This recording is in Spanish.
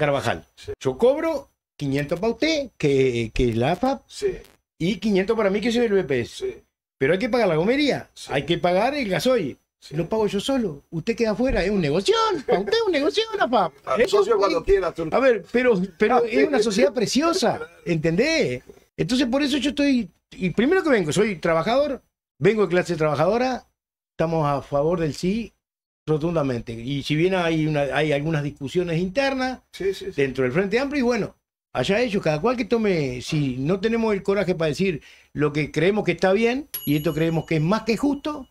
Carvajal. Yo cobro 500 para usted, que, es la AFAP, y 500 para mí, que es el BPS. Pero hay que pagar la gomería, hay que pagar el gasoil. Lo pago yo solo. Usted queda afuera, es un negocio. Para usted es un negocio, AFAP. Ah, cuando A ver, pero, pero ah, es una sociedad preciosa, ¿entendés? Entonces, por eso yo estoy. Y primero que vengo, soy trabajador, vengo de clase trabajadora, estamos a favor del sí Rotundamente. Y si bien hay, una, hay algunas discusiones internas dentro del Frente Amplio, y bueno, allá ellos, cada cual que tome, si no tenemos el coraje para decir lo que creemos que está bien y esto creemos que es más que justo,